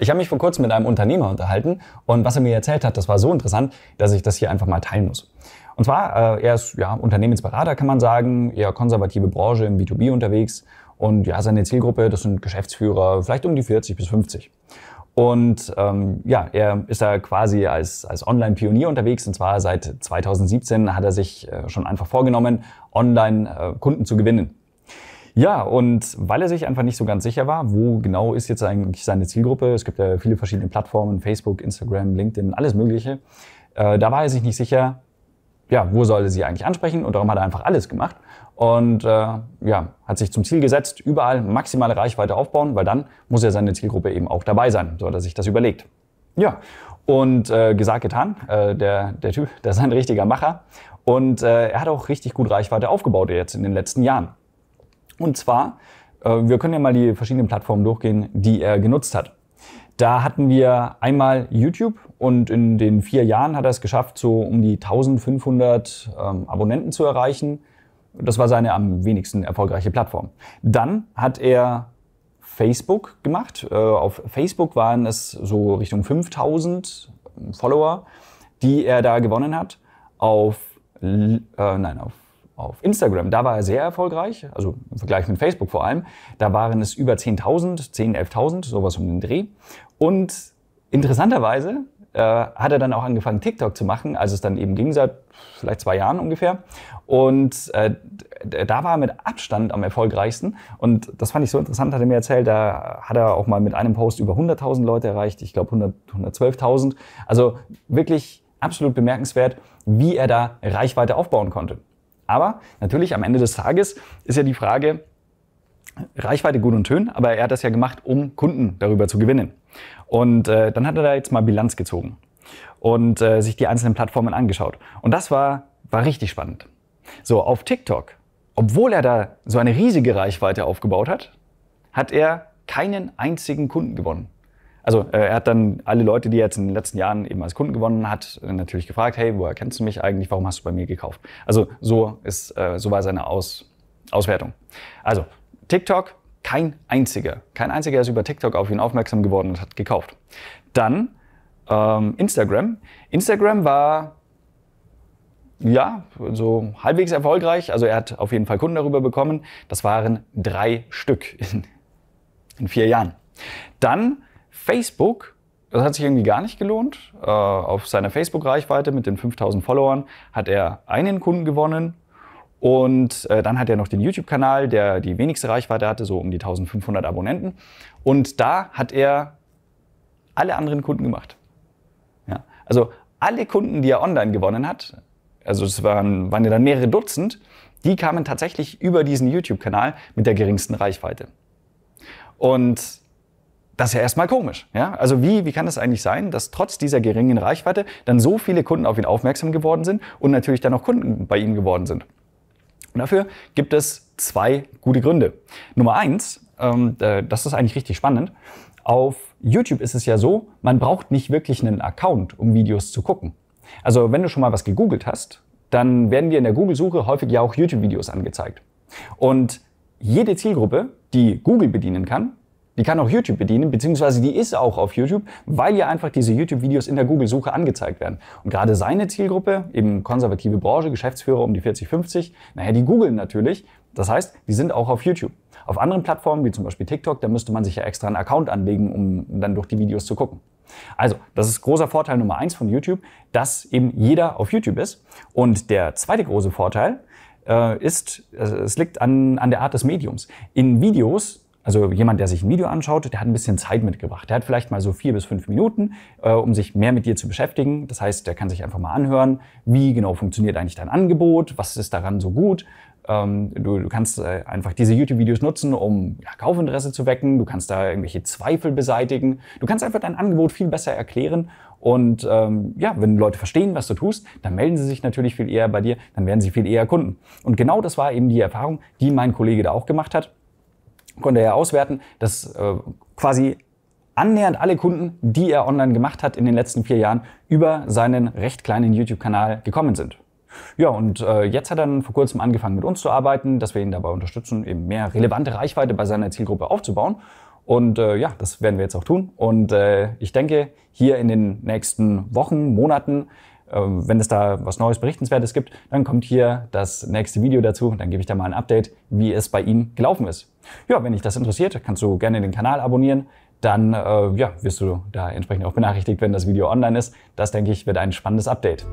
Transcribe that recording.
Ich habe mich vor kurzem mit einem Unternehmer unterhalten und was er mir erzählt hat, das war so interessant, dass ich das hier einfach mal teilen muss. Und zwar, äh, er ist ja Unternehmensberater, kann man sagen, eher konservative Branche im B2B unterwegs und ja, seine Zielgruppe, das sind Geschäftsführer, vielleicht um die 40 bis 50. Und ähm, ja, er ist da quasi als, als Online-Pionier unterwegs. Und zwar seit 2017 hat er sich äh, schon einfach vorgenommen, Online-Kunden äh, zu gewinnen. Ja, und weil er sich einfach nicht so ganz sicher war, wo genau ist jetzt eigentlich seine Zielgruppe, es gibt ja viele verschiedene Plattformen, Facebook, Instagram, LinkedIn, alles Mögliche, äh, da war er sich nicht sicher, ja, wo soll er sie eigentlich ansprechen und darum hat er einfach alles gemacht und äh, ja, hat sich zum Ziel gesetzt, überall maximale Reichweite aufbauen, weil dann muss ja seine Zielgruppe eben auch dabei sein, so hat er sich das überlegt. Ja, und äh, gesagt, getan, äh, der, der Typ, der ist ein richtiger Macher und äh, er hat auch richtig gut Reichweite aufgebaut jetzt in den letzten Jahren. Und zwar, äh, wir können ja mal die verschiedenen Plattformen durchgehen, die er genutzt hat. Da hatten wir einmal YouTube und in den vier Jahren hat er es geschafft, so um die 1500 ähm, Abonnenten zu erreichen. Das war seine am wenigsten erfolgreiche Plattform. Dann hat er Facebook gemacht. Äh, auf Facebook waren es so Richtung 5000 ähm, Follower, die er da gewonnen hat. Auf, äh, nein, auf auf Instagram. Da war er sehr erfolgreich, also im Vergleich mit Facebook vor allem. Da waren es über 10.000, 10, 11.000, sowas um den Dreh. Und interessanterweise äh, hat er dann auch angefangen, TikTok zu machen, als es dann eben ging, seit vielleicht zwei Jahren ungefähr. Und äh, da war er mit Abstand am erfolgreichsten. Und das fand ich so interessant, hat er mir erzählt, da hat er auch mal mit einem Post über 100.000 Leute erreicht, ich glaube 112.000. Also wirklich absolut bemerkenswert, wie er da Reichweite aufbauen konnte. Aber natürlich am Ende des Tages ist ja die Frage, Reichweite gut und schön, aber er hat das ja gemacht, um Kunden darüber zu gewinnen. Und äh, dann hat er da jetzt mal Bilanz gezogen und äh, sich die einzelnen Plattformen angeschaut. Und das war, war richtig spannend. So, auf TikTok, obwohl er da so eine riesige Reichweite aufgebaut hat, hat er keinen einzigen Kunden gewonnen also äh, er hat dann alle Leute, die er jetzt in den letzten Jahren eben als Kunden gewonnen hat, natürlich gefragt, hey, woher kennst du mich eigentlich? Warum hast du bei mir gekauft? Also so ist, äh, so war seine Aus, Auswertung. Also TikTok, kein einziger, kein einziger ist über TikTok auf ihn aufmerksam geworden und hat gekauft. Dann ähm, Instagram. Instagram war ja, so halbwegs erfolgreich. Also er hat auf jeden Fall Kunden darüber bekommen. Das waren drei Stück in, in vier Jahren. Dann Facebook, das hat sich irgendwie gar nicht gelohnt. Äh, auf seiner Facebook-Reichweite mit den 5000 Followern hat er einen Kunden gewonnen. Und äh, dann hat er noch den YouTube-Kanal, der die wenigste Reichweite hatte, so um die 1500 Abonnenten. Und da hat er alle anderen Kunden gemacht. Ja. Also alle Kunden, die er online gewonnen hat, also es waren, waren ja dann mehrere Dutzend, die kamen tatsächlich über diesen YouTube-Kanal mit der geringsten Reichweite. Und das ist ja erstmal komisch. Ja? Also wie, wie kann das eigentlich sein, dass trotz dieser geringen Reichweite dann so viele Kunden auf ihn aufmerksam geworden sind und natürlich dann auch Kunden bei ihm geworden sind? Und dafür gibt es zwei gute Gründe. Nummer eins, ähm, äh, das ist eigentlich richtig spannend. Auf YouTube ist es ja so, man braucht nicht wirklich einen Account, um Videos zu gucken. Also wenn du schon mal was gegoogelt hast, dann werden dir in der Google-Suche häufig ja auch YouTube-Videos angezeigt. Und jede Zielgruppe, die Google bedienen kann, die kann auch YouTube bedienen, beziehungsweise die ist auch auf YouTube, weil ihr einfach diese YouTube-Videos in der Google-Suche angezeigt werden. Und gerade seine Zielgruppe, eben konservative Branche, Geschäftsführer um die 40, 50, naja, die googeln natürlich. Das heißt, die sind auch auf YouTube. Auf anderen Plattformen, wie zum Beispiel TikTok, da müsste man sich ja extra einen Account anlegen, um dann durch die Videos zu gucken. Also, das ist großer Vorteil Nummer eins von YouTube, dass eben jeder auf YouTube ist. Und der zweite große Vorteil, äh, ist, äh, es liegt an, an der Art des Mediums. In Videos also jemand, der sich ein Video anschaut, der hat ein bisschen Zeit mitgebracht. Der hat vielleicht mal so vier bis fünf Minuten, äh, um sich mehr mit dir zu beschäftigen. Das heißt, der kann sich einfach mal anhören, wie genau funktioniert eigentlich dein Angebot, was ist daran so gut. Ähm, du, du, kannst äh, einfach diese YouTube-Videos nutzen, um ja, Kaufinteresse zu wecken. Du kannst da irgendwelche Zweifel beseitigen. Du kannst einfach dein Angebot viel besser erklären. Und ähm, ja, wenn Leute verstehen, was du tust, dann melden sie sich natürlich viel eher bei dir, dann werden sie viel eher Kunden. Und genau das war eben die Erfahrung, die mein Kollege da auch gemacht hat konnte er auswerten, dass äh, quasi annähernd alle Kunden, die er online gemacht hat in den letzten vier Jahren, über seinen recht kleinen YouTube-Kanal gekommen sind. Ja, und äh, jetzt hat er dann vor kurzem angefangen, mit uns zu arbeiten, dass wir ihn dabei unterstützen, eben mehr relevante Reichweite bei seiner Zielgruppe aufzubauen. Und äh, ja, das werden wir jetzt auch tun. Und äh, ich denke, hier in den nächsten Wochen, Monaten ähm, wenn es da was Neues, Berichtenswertes gibt, dann kommt hier das nächste Video dazu. Dann gebe ich da mal ein Update, wie es bei ihm gelaufen ist. Ja, wenn dich das interessiert, kannst du gerne den Kanal abonnieren. Dann äh, ja, wirst du da entsprechend auch benachrichtigt, wenn das Video online ist. Das, denke ich, wird ein spannendes Update.